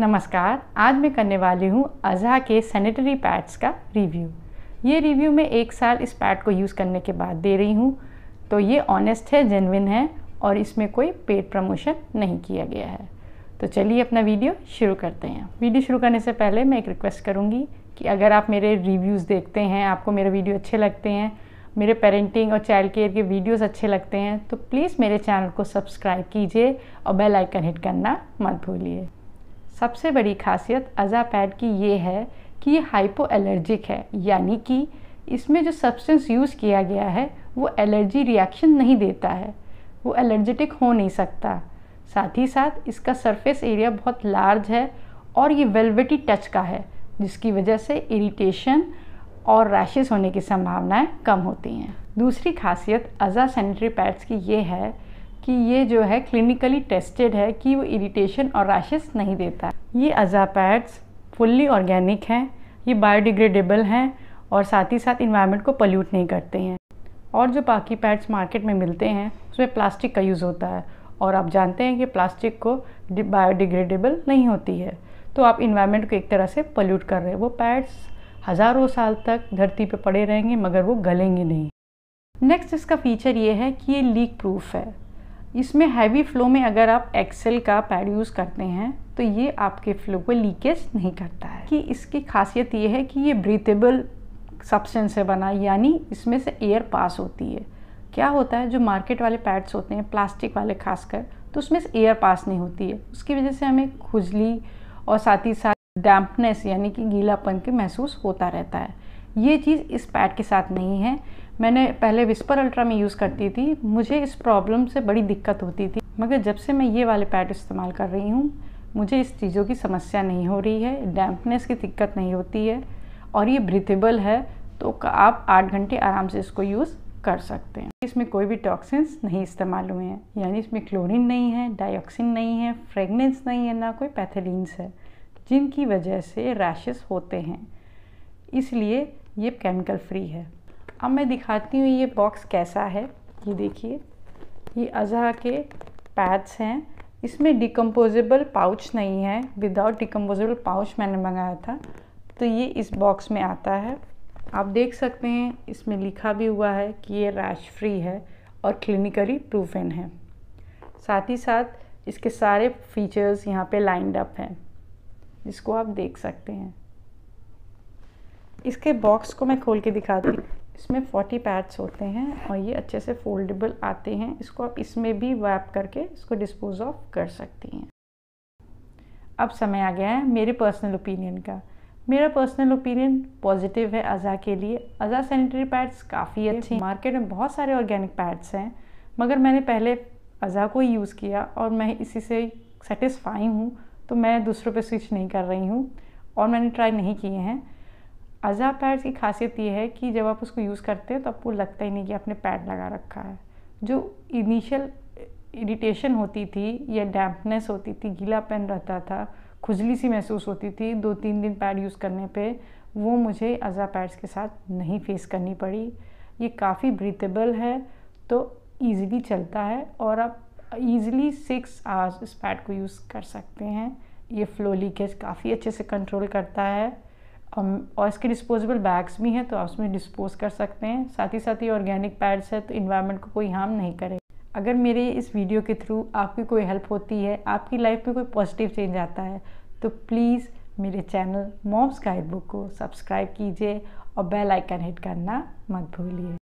नमस्कार आज मैं करने वाली हूँ अजहा के सैनिटरी पैड्स का रिव्यू ये रिव्यू मैं एक साल इस पैड को यूज़ करने के बाद दे रही हूँ तो ये ऑनेस्ट है जेनविन है और इसमें कोई पेड प्रमोशन नहीं किया गया है तो चलिए अपना वीडियो शुरू करते हैं वीडियो शुरू करने से पहले मैं एक रिक्वेस्ट करूँगी कि अगर आप मेरे रिव्यूज़ देखते हैं आपको मेरे वीडियो अच्छे लगते हैं मेरे पेरेंटिंग और चाइल्ड केयर के वीडियोस अच्छे लगते हैं तो प्लीज़ मेरे चैनल को सब्सक्राइब कीजिए और बेल आइकन हिट करना मत भूलिए सबसे बड़ी खासियत अजापैड की ये है कि ये हाइपो एलर्जिक है यानी कि इसमें जो सब्सटेंस यूज़ किया गया है वो एलर्जी रिएक्शन नहीं देता है वो एलर्जेटिक हो नहीं सकता साथ ही साथ इसका सरफेस एरिया बहुत लार्ज है और ये वेलवेटी टच का है जिसकी वजह से इरिटेशन और रैशेस होने की संभावनाएं कम होती हैं दूसरी खासियत अज़ा सैनिटरी पैड्स की ये है कि ये जो है क्लिनिकली टेस्टेड है कि वो इरिटेशन और रैशेस नहीं देता ये अजा पैड्स फुल्ली ऑर्गेनिक हैं ये बायोडिग्रेडेबल हैं और साथ ही साथ इन्वायरमेंट को पोल्यूट नहीं करते हैं और जो बाकी पैड्स मार्केट में मिलते हैं उसमें प्लास्टिक का यूज़ होता है और आप जानते हैं कि प्लास्टिक को बायोडिग्रेडेबल नहीं होती है तो आप इन्वायरमेंट को एक तरह से पोल्यूट कर रहे हैं वो पैड्स हज़ारों साल तक धरती पर पड़े रहेंगे मगर वो गलेंगे नहीं नेक्स्ट इसका फीचर ये है कि ये लीक प्रूफ है इसमें हैवी फ्लो में अगर आप एक्सेल का पैड यूज़ करते हैं तो ये आपके फ्लो को लीकेज नहीं करता है कि इसकी खासियत ये है कि ये ब्रीथेबल सब्सटेंस से बना यानी इसमें से एयर पास होती है क्या होता है जो मार्केट वाले पैड्स होते हैं प्लास्टिक वाले खासकर तो उसमें से एयर पास नहीं होती है उसकी वजह से हमें खुजली और साथ ही साथ डैम्पनेस यानी कि गीलापन के महसूस होता रहता है ये चीज़ इस पैड के साथ नहीं है मैंने पहले विस्पर अल्ट्रा में यूज़ करती थी मुझे इस प्रॉब्लम से बड़ी दिक्कत होती थी मगर जब से मैं ये वाले पैड इस्तेमाल कर रही हूँ मुझे इस चीज़ों की समस्या नहीं हो रही है डैम्पनेस की दिक्कत नहीं होती है और ये ब्रिथेबल है तो आप आठ घंटे आराम से इसको यूज़ कर सकते हैं इसमें कोई भी टॉक्सिन्स नहीं इस्तेमाल हुए हैं यानी इसमें क्लोरीन नहीं है डाइऑक्सिन नहीं है फ्रेगनेंस नहीं है ना कोई पैथेलिन्स है जिनकी वजह से रैशेस होते हैं इसलिए ये केमिकल फ्री है अब मैं दिखाती हूँ ये बॉक्स कैसा है ये देखिए ये अजहा के पैड्स हैं इसमें डिकम्पोजेबल पाउच नहीं है विदाउट डिकम्पोजेबल पाउच मैंने मंगाया था तो ये इस बॉक्स में आता है आप देख सकते हैं इसमें लिखा भी हुआ है कि ये रैश फ्री है और क्लिनिकली प्रूफेन है साथ ही साथ इसके सारे फीचर्स यहाँ पे लाइंड अप हैं जिसको आप देख सकते हैं इसके बॉक्स को मैं खोल के दिखाती हूँ इसमें फोर्टी पैड्स होते हैं और ये अच्छे से फोल्डेबल आते हैं इसको आप इसमें भी वैप करके इसको डिस्पोज ऑफ कर सकती हैं अब समय आ गया है मेरे पर्सनल ओपिनियन का मेरा पर्सनल ओपिनियन पॉजिटिव है अज़ा के लिए अज़ा सैनिटरी पैड्स काफ़ी अच्छे हैं मार्केट में बहुत सारे ऑर्गेनिक पैड्स हैं मगर मैंने पहले अज़ा को ही यूज़ किया और मैं इसी से सेटिस्फाई हूँ तो मैं दूसरों पे स्विच नहीं कर रही हूँ और मैंने ट्राई नहीं किए हैं अजा पैड्स की खासियत ये है कि जब आप उसको यूज़ करते हैं तो आपको लगता ही नहीं कि आपने पैड लगा रखा है जो इनिशियल इरिटेशन होती थी या डैम्पनेस होती थी गीलापन रहता था खुजली सी महसूस होती थी दो तीन दिन पैड यूज़ करने पे वो मुझे अज़ा पैड्स के साथ नहीं फेस करनी पड़ी ये काफ़ी ब्रीथेबल है तो ईज़िली चलता है और आप ईज़िली सिक्स आवर्स इस पैड को यूज़ कर सकते हैं ये फ्लो लीकेज काफ़ी अच्छे से कंट्रोल करता है और इसके डिस्पोजेबल बैग्स भी हैं तो आप उसमें डिस्पोज कर सकते हैं साथ ही साथ ये ऑर्गेनिक पैड्स है तो इन्वायरमेंट को कोई हार्म नहीं करेगा अगर मेरे इस वीडियो के थ्रू आपकी कोई हेल्प होती है आपकी लाइफ में कोई पॉजिटिव चेंज आता है तो प्लीज़ मेरे चैनल मॉम्स गाइड बुक को सब्सक्राइब कीजिए और बेल आइकन हिट करना मत भूलिए